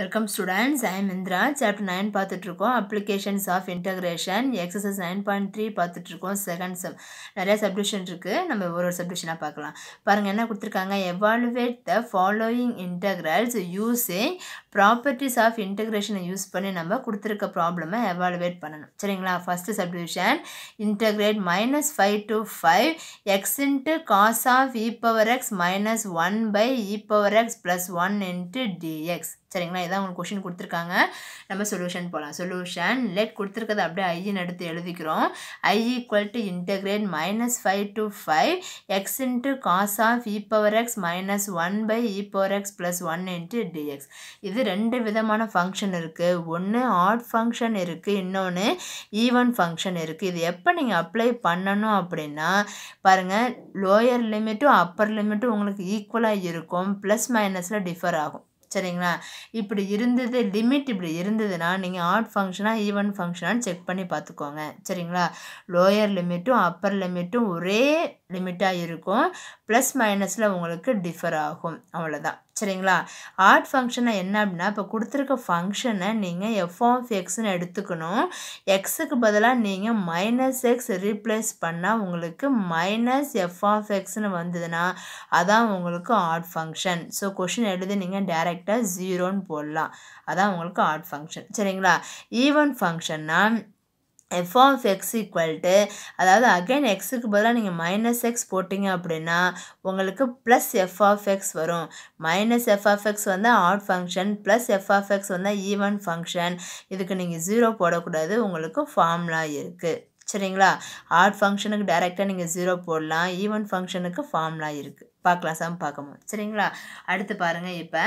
Welcome students I am Indira chapter nine பார்த்துட்ருக்கோம் applications of integration exercise nine point three பார்த்துட்ருக்கோம் second sub நிறையா subdivision இருக்குது நம்ம ஒரு ஒரு சப்டிஷனாக பார்க்கலாம் பாருங்கள் என்ன கொடுத்துருக்காங்க evaluate the following integrals using properties of இன்டகிரேஷனை யூஸ் பண்ணி நம்ம கொடுத்துருக்க ப்ராப்ளமை எவாலுவேட் பண்ணணும் சரிங்களா first subdivision integrate minus five to five x into cos of e power x minus one by e power x plus one into dx சரிங்களா இதான் உங்களுக்கு கொஷின் கொடுத்துருக்காங்க நம்ம சொல்யூஷன் போகலாம் சொல்யூஷன் லெட் கொடுத்துருக்கதை அப்படியே ஐஜின் எடுத்து எழுதிக்கிறோம் I equal to integrate minus five to five x into cos of e power x minus one by e power x plus one into dx இது ரெண்டு விதமான ஃபங்க்ஷன் இருக்குது ஒன்று ஆட் ஃபங்க்ஷன் இருக்குது இன்னொன்று ஈவன் ஃபங்க்ஷன் இருக்குது இது எப்போ நீங்கள் அப்ளை பண்ணணும் அப்படின்னா பாருங்கள் லோயர் லிமிட்டும் அப்பர் லிமிட்டும் உங்களுக்கு ஈக்குவலாக இருக்கும் ப்ளஸ் மைனஸில் டிஃபர் ஆகும் சரிங்களா இப்படி இருந்தது லிமிட் இப்படி இருந்ததுன்னா நீங்கள் ஆட் ஃபங்க்ஷனாக ஈவன் ஃபங்க்ஷனான்னு செக் பண்ணி பார்த்துக்கோங்க சரிங்களா லோயர் லிமிட்டும் அப்பர் லிமிட்டும் ஒரே லிமிட்டாக இருக்கும் ப்ளஸ் மைனஸில் உங்களுக்கு டிஃபர் ஆகும் அவ்வளோதான் சரிங்களா ஆர்ட் ஃபங்க்ஷனை என்ன அப்படின்னா இப்போ கொடுத்துருக்க ஃபங்க்ஷனை நீங்கள் எஃப் ஆஃப் எக்ஸ்னு எடுத்துக்கணும் எக்ஸுக்கு பதிலாக நீங்கள் மைனஸ் எக்ஸ் ரீப்ளேஸ் பண்ணால் உங்களுக்கு மைனஸ் எஃப் ஆஃப் எக்ஸ்னு வந்ததுன்னா அதான் உங்களுக்கு ஆர்ட் ஃபங்க்ஷன் ஸோ கொஷின் எழுதி நீங்கள் டேரெக்டாக ஜீரோன்னு போடலாம் அதான் உங்களுக்கு ஆர்ட் ஃபங்க்ஷன் சரிங்களா ஈவன் ஃபங்க்ஷன்னா f of x equal to அதாவது அகைன் எக்ஸுக்கு பதிலாக நீங்கள் மைனஸ் எக்ஸ் போட்டிங்க அப்படின்னா உங்களுக்கு ப்ளஸ் எஃப் ஆஃப் எக்ஸ் வரும் மைனஸ் எஃப் ஆஃப் எக்ஸ் வந்து odd function plus f of x வந்தால் ஈவன் ஃபங்க்ஷன் இதுக்கு நீங்கள் ஜீரோ போடக்கூடாது உங்களுக்கு ஃபார்ம்லாம் இருக்குது சரிங்களா ஆட் ஃபங்க்ஷனுக்கு டைரெக்டாக நீங்கள் ஜீரோ போடலாம் ஈவன் ஃபங்க்ஷனுக்கு ஃபார்ம்லாம் இருக்குது பார்க்கலாம் சம் பார்க்கணும் சரிங்களா அடுத்து பாருங்கள் இப்போ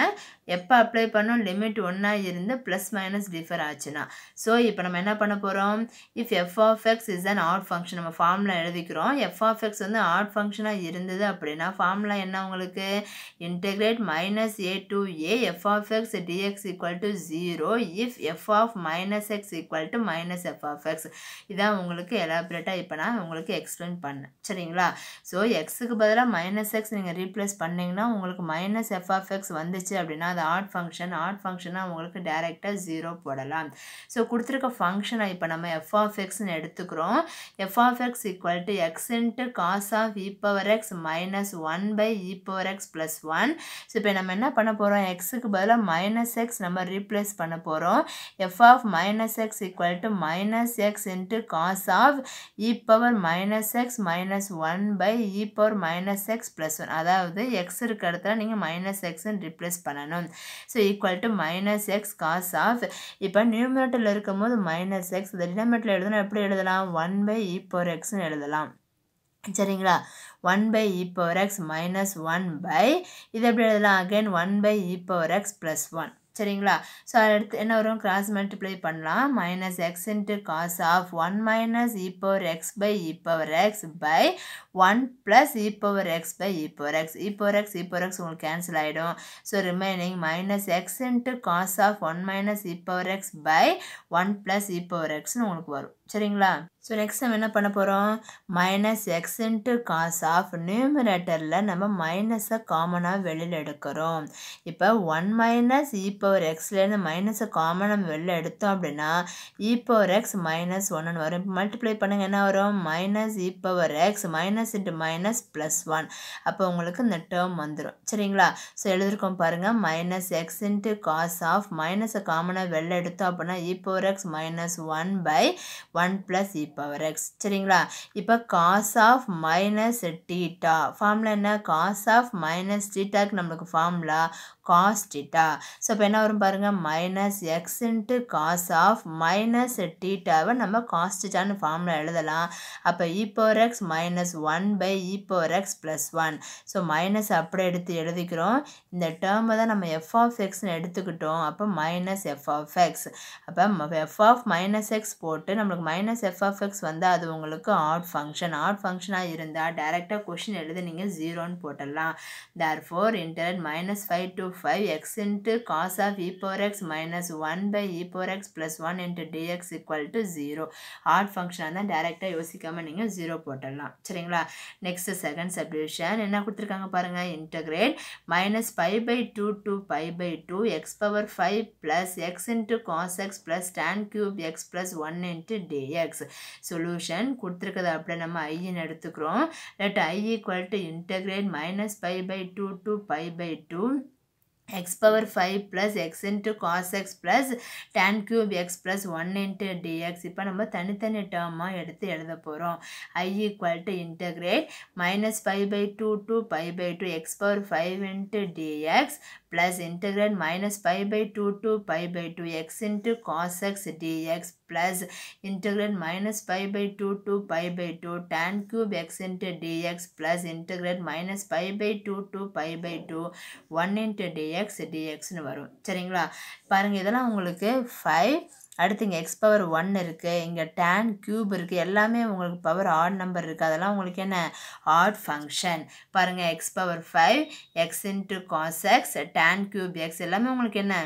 எப்போ அப்ளை பண்ணோம் லிமிட் ஒன்னாக இருந்து ப்ளஸ் மைனஸ் டிஃபர் ஆச்சுன்னா ஸோ இப்போ நம்ம என்ன பண்ண போகிறோம் if f of x is an odd function நம்ம ஃபார்ம்ல எழுதிக்கிறோம் எஃப் ஆஃப் எக்ஸ் வந்து ஆட் ஃபங்க்ஷனாக இருந்தது அப்படின்னா ஃபார்ம்ல என்ன உங்களுக்கு integrate minus a to a f of x dx equal to zero if f of minus x equal to minus f of x இதான் உங்களுக்கு எலாபரேட்டாக இப்போ நான் உங்களுக்கு எக்ஸ்பிளைன் பண்ணேன் சரிங்களா ஸோ எக்ஸுக்கு பதிலாக மைனஸ் எக்ஸ் நீங்கள் நீங்கள் ரீப்ளேஸ் பண்ணிங்கன்னா உங்களுக்கு மைனஸ் எஃப் ஆஃப் எக்ஸ் வந்துச்சு அப்படின்னா அது ஆட் ஃபங்க்ஷன் ஆட் ஃபங்க்ஷனாக உங்களுக்கு டேரெக்டாக ஜீரோ போடலாம் ஸோ கொடுத்துருக்க ஃபங்க்ஷனை இப்போ நம்ம எஃப் ஆஃப் எக்ஸ்னு எடுத்துக்கிறோம் f of x equal to x into cos of e power x minus one by e power x plus one so இப்போ நம்ம என்ன பண்ண போகிறோம் எக்ஸுக்கு பதிலாக மைனஸ் எக்ஸ் நம்ம ரீப்ளேஸ் பண்ண போகிறோம் f of minus x equal to minus X into cos of e power minus x minus one by e power minus x plus one அதாவது எக்ஸ் இருக்க இடத்துல நீங்கள் மைனஸ் எக்ஸ்ன்னு ரிப்ளேஸ் பண்ணணும் so equal to minus x cos of இப்போ நியூமரேட்டரில் இருக்கும்போது minus X இந்த டினாமேட்டில் எழுதணும் எப்படி எழுதலாம் ஒன் பை இ எக்ஸ்ன்னு எழுதலாம் சரிங்களா one by e x minus one by இது எப்படி எழுதலாம் again one by e x plus one சரிங்களா ஸோ அதை அடுத்து என்ன வரும் கிராஸ் மல்டிப்ளை பண்ணலாம் minus X into cos of one minus e x by e x by one plus e x by e x e x e x உங்களுக்கு cancel ஆகிடும் so remaining minus X into cos of one minus e x by one plus e எக்ஸ்னு உங்களுக்கு வரும் சரிங்களா so next நம்ம என்ன பண்ண போகிறோம் minus X into cos of நியூமினேட்டரில் நம்ம மைனஸை காமனாக வெளியில் எடுக்கிறோம் இப்போ ஒன் மைனஸ் இ பவர் எக்ஸ்லேருந்து மைனஸை காமன் நம்ம வெளியில் எடுத்தோம் அப்படின்னா இ எக்ஸ் மைனஸ் ஒன்னு வரும் இப்போ மல்டிப்ளை பண்ணுங்கள் என்ன வரும் minus e power x minus minus into minus plus one அப்போ உங்களுக்கு இந்த டேர்ம் வந்துடும் சரிங்களா ஸோ எழுதிருக்கோம் பாருங்கள் minus X into cos of மைனஸை காமனாக வெளில எடுத்தோம் அப்படின்னா e power x minus one by one plus e power x சரிங்களா இப்போ cos of minus theta formula என்ன காஸ் ஆஃப் மைனஸ் டீட்டாக்கு நம்மளுக்கு ஃபார்முலா காஸ் டீட்டா ஸோ இப்போ என்ன வரும் பாருங்கள் minus X into cos of minus டீட்டாவை நம்ம காஸ் ஃபார்மில் எழுதலாம் அப்போ e power x minus one by e power x plus one so minus அப்படி எடுத்து எழுதிக்கிறோம் இந்த டேர்மை தான் நம்ம எஃப் ஆஃப் எக்ஸ்னு எடுத்துக்கிட்டோம் அப்போ மைனஸ் எஃப் ஆஃப் எக்ஸ் அப்போ எஃப் ஆஃப் மைனஸ் எக்ஸ் போட்டு நம்மளுக்கு மைனஸ் எஃப் ஆஃப் எக்ஸ் வந்தால் அது உங்களுக்கு ஆட் ஃபங்க்ஷன் ஆட் ஃபங்க்ஷனாக இருந்தால் டேரெக்டாக கொஷின் எழுதி நீங்கள் ஜீரோன்னு போட்டுடலாம் therefore integrate minus five to five x into cos of e x minus one by by x plus one into dx into dx equal to odd ஃபங்க்ஷனாக தான் டேரெக்டாக யோசிக்காமல் நீங்கள் ஜீரோ போட்டுடலாம் சரிங்களா நெக்ஸ்ட் செகண்ட் சப்டிவிஷன் என்ன கொடுத்துருக்காங்க பாருங்கள் integrate minus five by two to five by two x power five plus x into cos x plus tan cube x plus one into dx solution கொடுத்துருக்கதை அப்படியே நம்ம ஐயின் எடுத்துக்கிறோம் let I equal to integrate minus five by two to five by two x power 5 plus x into cos x plus tan cube x plus 1 into dx இப்பா நம்ம தனித்தனி டேர்மாக எடுத்து எடுதப் போரும் i equal to integrate minus 5 by 2 to pi by 2 x power 5 into dx plus integral minus pi by 2 to pi by 2 x into cos x dx plus integral minus pi by 2 to pi by 2 tan cube x into dx plus integral minus pi by 2 to pi by 2 1 into dx dxனு வரும் சரிங்களா பாருங்கள் இதெல்லாம் உங்களுக்கு five அடுத்து இங்கே X power one இருக்குது இங்கே tan cube இருக்குது எல்லாமே உங்களுக்கு பவர் ஆட் நம்பர் இருக்குது அதெல்லாம் உங்களுக்கு என்ன ஆட் ஃபங்க்ஷன் பாருங்கள் x power five x into cos x tan cube x எல்லாமே உங்களுக்கு என்ன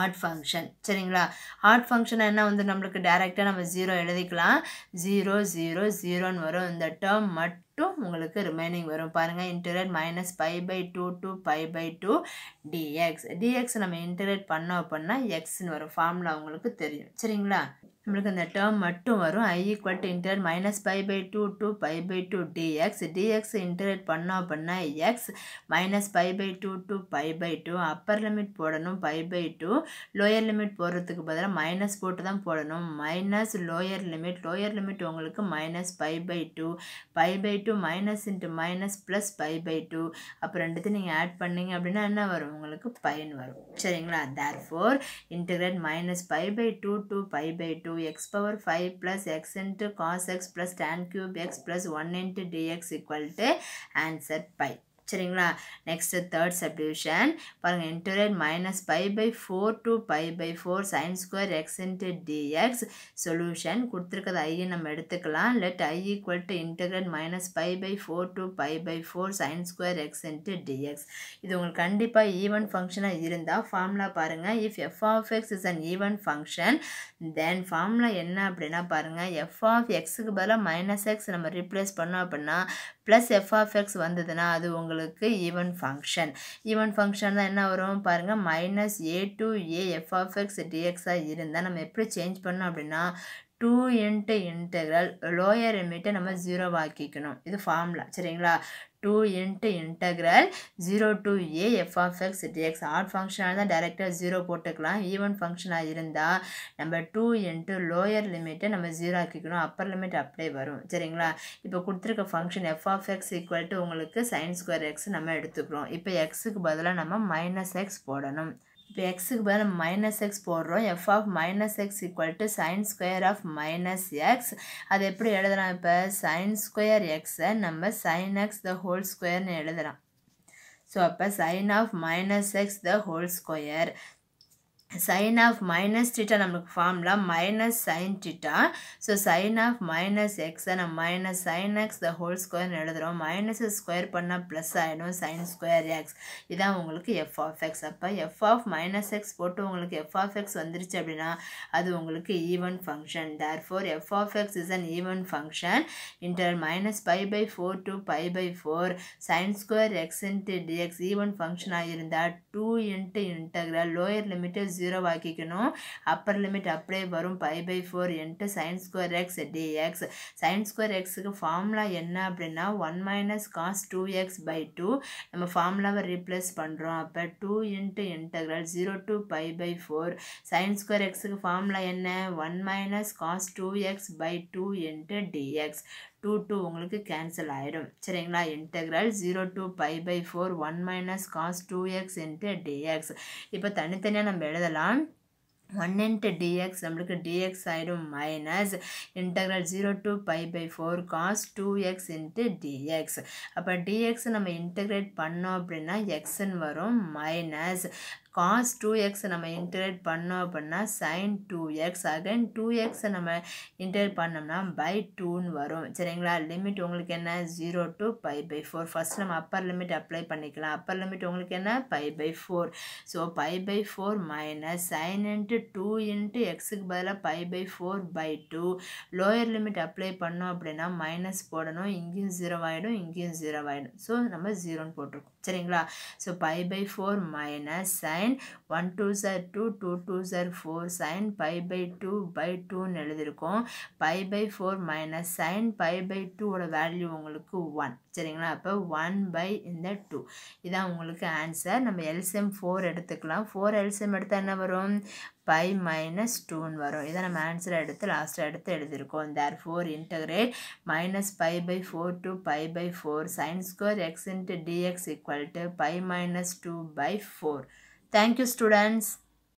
ஆட் ஃபங்க்ஷன் சரிங்களா ஆட் ஃபங்க்ஷன் என்ன வந்து நம்மளுக்கு டேரெக்டாக நம்ம ஜீரோ எழுதிக்கலாம் ஜீரோ ஜீரோ ஜீரோன்னு வரும் இந்த டேர்ம் மட்டும் டூ உங்களுக்கு ரிமைனிங் வரும் பாருங்கள் integrate minus pi by two to five by two dx dx நம்ம இன்டரேட் பண்ணோம் அப்படின்னா எக்ஸ்னு வரும் ஃபார்முலா உங்களுக்கு தெரியும் சரிங்களா நம்மளுக்கு அந்த டேர்ம் மட்டும் வரும் I equal to integrate minus pi by two to pi by two dx dx integrate பண்ணோம் அப்படின்னா x minus pi by two to pi by two upper limit போடணும் five by two lower limit போடுறதுக்கு பதிலாக minus போட்டு தான் போடணும் minus lower limit lower limit உங்களுக்கு minus pi by two pi by two two minus into minus plus pi by two அப்புறம் ரெண்டுத்தையும் நீங்கள் ஆட் பண்ணிங்க அப்படின்னா என்ன வரும் உங்களுக்கு பையன் வரும் சரிங்களா therefore integrate minus pi by two to pi by two x power five plus x into cos x plus tan cube x plus one into dx equal to answer pi சரிங்களா next third subdivision பாருங்கள் integrate minus pi by four to pi by four sine square x into dx solution கொடுத்துருக்கிறது ஐயை நம்ம எடுத்துக்கலாம் let I equal to integrate minus pi by four to pi by four sine square x into dx இது உங்களுக்கு கண்டிப்பாக even ஃபங்க்ஷனாக இருந்தால் formula பாருங்கள் if f of x is an even function then formula என்ன அப்படின்னா பாருங்கள் எஃப் ஆஃப் எக்ஸுக்கு பதிலாக மைனஸ் எக்ஸ் நம்ம ரீப்ளேஸ் பண்ணோம் அப்படின்னா ப்ளஸ் எஃப் ஆஃப் எக்ஸ் வந்ததுன்னா அது உங்களுக்கு உங்களுக்கு ஈவன் ஃபங்க்ஷன் ஈவன் ஃபங்க்ஷன் தான் என்ன வரும் பாருங்கள் minus a to a f டிஎக்ஸாக இருந்தால் நம்ம எப்படி சேஞ்ச் பண்ணோம் அப்படின்னா டூ இன்ட்டு இன்டெகிரல் லோயர் லிமிட்டை நம்ம ஜீரோவாக்கிக்கணும் இது ஃபார்முலா சரிங்களா two into integral zero to a f of x dx odd ஃபங்க்ஷனாக தான் டைரெக்டாக ஜீரோ போட்டுக்கலாம் ஈவன் ஃபங்க்ஷனாக இருந்தால் நம்ம டூ இன்ட்டு லோயர் லிமிட்டை நம்ம ஜீரோ ஆக்கிக்கணும் அப்பர் லிமிட் அப்படியே வரும் சரிங்களா இப்போ கொடுத்துருக்க function f of x equal to உங்களுக்கு சைன் ஸ்கொயர் எக்ஸ் நம்ம எடுத்துக்கிறோம் இப்போ எக்ஸுக்கு பதிலாக நம்ம மைனஸ் எக்ஸ் போடணும் இப்போ எக்ஸுக்கு பதில் நம்ம மைனஸ் எக்ஸ் போடுறோம் f of minus x equal to sine square of minus x அது எப்படி எழுதுகிறோம் இப்போ சைன் ஸ்கொயர் எக்ஸை நம்ம சைன் எக்ஸ் த ஹோல் ஸ்கொயர்னு எழுதுகிறோம் ஸோ அப்போ sine of minus x the whole square sin of minus theta நம்னுக்கு formல minus sin theta so sin of minus x நம் minus sin x the whole square எழுதுகிறோம் minus square பண்ண plus sin sin square x இதாம் உங்களுக்கு f of x அப்ப f of minus x போட்டு உங்களுக்கு f of x வந்திரிச்ச அப்படினா அது உங்களுக்கு even function therefore f of x is an even function inter minus pi by 4 to pi by 4 sin square x into dx even function ஆகியிருந்தால் 2 into integral lower limit is zero ஆக்கிக்கணும் upper limit அப்படியே வரும் five by four into sine square x dx sine square எக்ஸுக்கு formula என்ன அப்படின்னா one minus cos two x by two நம்ம ஃபார்முலாவை replace பண்ணுறோம் அப்போ two into integral zero to pi by four sine square எக்ஸுக்கு ஃபார்முலா என்ன one minus cos two x by two into dx two two உங்களுக்கு cancel ஆகிடும் சரிங்களா integral zero to pi by four one minus cos two x into dx இப்போ தனித்தனியாக நம்ம எழுதலாம் one into dx நம்மளுக்கு டிஎக்ஸ் ஆகிடும் minus integral zero to pi by four cos two x into dx அப்போ டிஎக்ஸ் நம்ம இன்டெக்ரேட் பண்ணோம் அப்படின்னா எக்ஸ்ன்னு வரும் மைனஸ் காஸ் டூ எக்ஸை நம்ம இன்டரேட் பண்ணோம் அப்படின்னா sine two x again two எக்ஸை நம்ம இன்டரேட் பண்ணோம்னா பை டூன்னு வரும் சரிங்களா லிமிட் உங்களுக்கு என்ன zero to pi by four first நம்ம அப்பர் லிமிட் அப்ளை பண்ணிக்கலாம் அப்பர் லிமிட் உங்களுக்கு என்ன pi by four so pi by four minus sine into two into எக்ஸுக்கு பதிலாக pi by four by two lower limit apply பண்ணோம் அப்படின்னா minus போடணும் இங்கேயும் ஜீரோ ஆகிடும் இங்கேயும் ஜீரோ ஆகிடும் ஸோ நம்ம ஜீரோன்னு போட்டிருக்கோம் சரிங்களா so pi by four minus sine sine one two சார் டூ டூ டூ சார் four sine pi by two by டூன்னு எழுதியிருக்கோம் pi by four minus sine pi by டூவோட வேல்யூ உங்களுக்கு ஒன் சரிங்களா அப்போ ஒன் பை இந்த டூ இதான் உங்களுக்கு ஆன்சர் நம்ம எல்சிஎம் ஃபோர் எடுத்துக்கலாம் ஃபோர் எல்சிஎம் எடுத்தால் என்ன வரும் பை மைனஸ் டூன்னு வரும் இதை நம்ம ஆன்சரை எடுத்து லாஸ்ட்டாக எடுத்து எழுதியிருக்கோம் therefore integrate minus pi by four to pi by four sine square x into dx equal to pi minus two by four Thank you students.